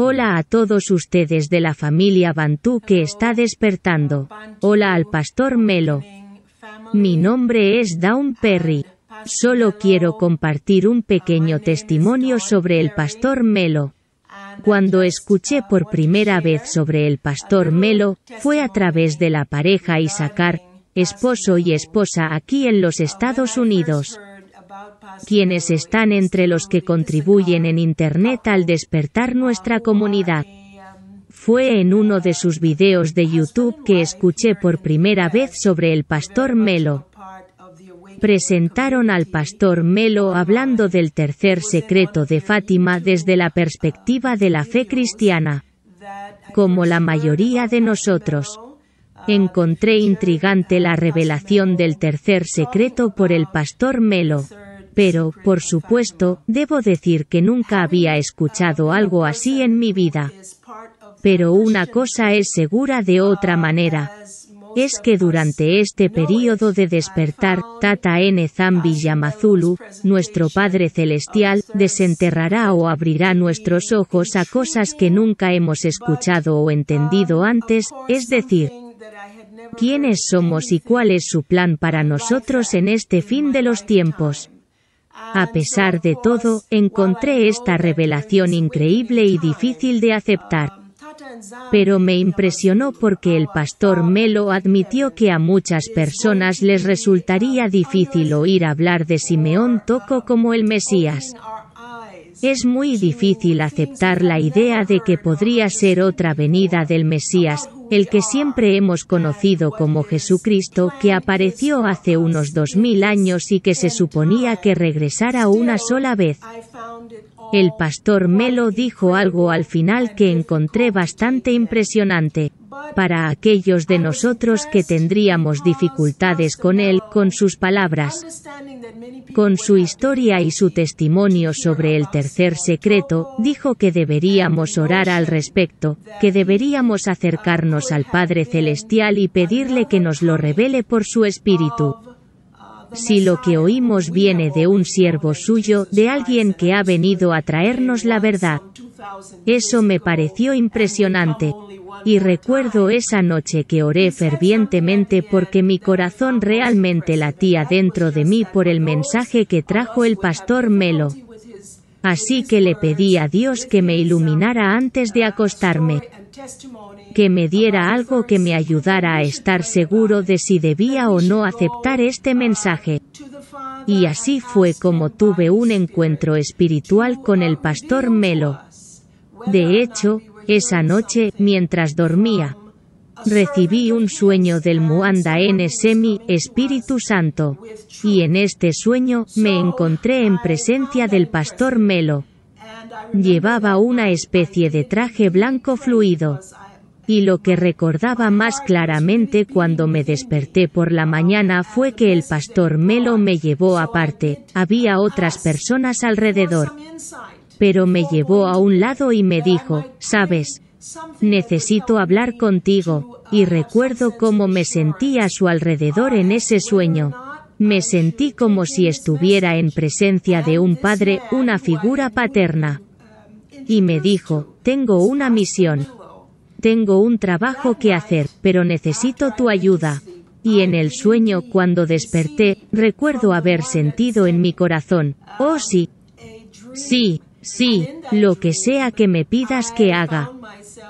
Hola a todos ustedes de la familia Bantú que está despertando. Hola al pastor Melo. Mi nombre es Dawn Perry. Solo quiero compartir un pequeño testimonio sobre el pastor Melo. Cuando escuché por primera vez sobre el pastor Melo, fue a través de la pareja Isaacar, esposo y esposa aquí en los Estados Unidos quienes están entre los que contribuyen en Internet al despertar nuestra comunidad. Fue en uno de sus videos de YouTube que escuché por primera vez sobre el pastor Melo. Presentaron al pastor Melo hablando del tercer secreto de Fátima desde la perspectiva de la fe cristiana. Como la mayoría de nosotros, encontré intrigante la revelación del tercer secreto por el pastor Melo. Pero, por supuesto, debo decir que nunca había escuchado algo así en mi vida. Pero una cosa es segura de otra manera. Es que durante este período de despertar, Tata N. Zambi Yamazulu, nuestro Padre Celestial, desenterrará o abrirá nuestros ojos a cosas que nunca hemos escuchado o entendido antes, es decir, quiénes somos y cuál es su plan para nosotros en este fin de los tiempos. A pesar de todo, encontré esta revelación increíble y difícil de aceptar. Pero me impresionó porque el pastor Melo admitió que a muchas personas les resultaría difícil oír hablar de Simeón Toco como el Mesías. Es muy difícil aceptar la idea de que podría ser otra venida del Mesías, el que siempre hemos conocido como Jesucristo, que apareció hace unos 2000 años y que se suponía que regresara una sola vez. El pastor Melo dijo algo al final que encontré bastante impresionante para aquellos de nosotros que tendríamos dificultades con él, con sus palabras, con su historia y su testimonio sobre el tercer secreto, dijo que deberíamos orar al respecto, que deberíamos acercarnos al Padre Celestial y pedirle que nos lo revele por su Espíritu. Si lo que oímos viene de un siervo suyo, de alguien que ha venido a traernos la verdad, eso me pareció impresionante. Y recuerdo esa noche que oré fervientemente porque mi corazón realmente latía dentro de mí por el mensaje que trajo el pastor Melo. Así que le pedí a Dios que me iluminara antes de acostarme, que me diera algo que me ayudara a estar seguro de si debía o no aceptar este mensaje. Y así fue como tuve un encuentro espiritual con el pastor Melo. De hecho, esa noche, mientras dormía, recibí un sueño del Muanda N. Semi, Espíritu Santo. Y en este sueño, me encontré en presencia del pastor Melo. Llevaba una especie de traje blanco fluido. Y lo que recordaba más claramente cuando me desperté por la mañana fue que el pastor Melo me llevó aparte, había otras personas alrededor pero me llevó a un lado y me dijo, sabes, necesito hablar contigo, y recuerdo cómo me sentí a su alrededor en ese sueño. Me sentí como si estuviera en presencia de un padre, una figura paterna. Y me dijo, tengo una misión. Tengo un trabajo que hacer, pero necesito tu ayuda. Y en el sueño cuando desperté, recuerdo haber sentido en mi corazón, oh sí, sí, Sí, lo que sea que me pidas que haga.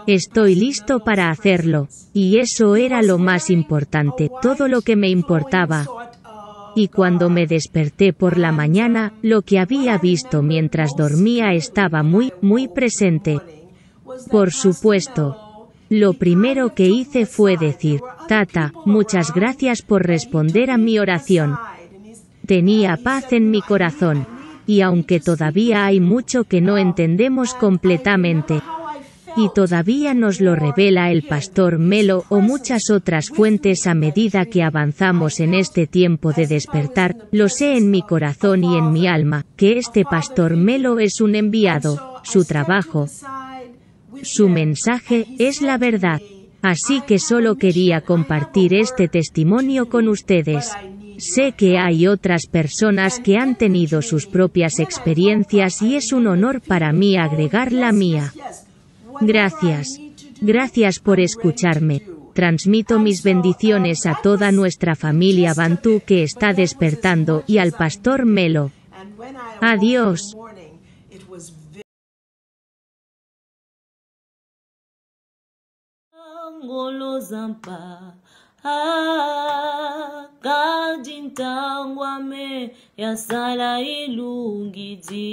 Estoy listo para hacerlo. Y eso era lo más importante, todo lo que me importaba. Y cuando me desperté por la mañana, lo que había visto mientras dormía estaba muy, muy presente. Por supuesto. Lo primero que hice fue decir, Tata, muchas gracias por responder a mi oración. Tenía paz en mi corazón y aunque todavía hay mucho que no entendemos completamente, y todavía nos lo revela el pastor Melo o muchas otras fuentes a medida que avanzamos en este tiempo de despertar, lo sé en mi corazón y en mi alma, que este pastor Melo es un enviado, su trabajo, su mensaje es la verdad. Así que solo quería compartir este testimonio con ustedes. Sé que hay otras personas que han tenido sus propias experiencias y es un honor para mí agregar la mía. Gracias. Gracias por escucharme. Transmito mis bendiciones a toda nuestra familia Bantú que está despertando y al pastor Melo. Adiós. kadintangwame yasala ilungidi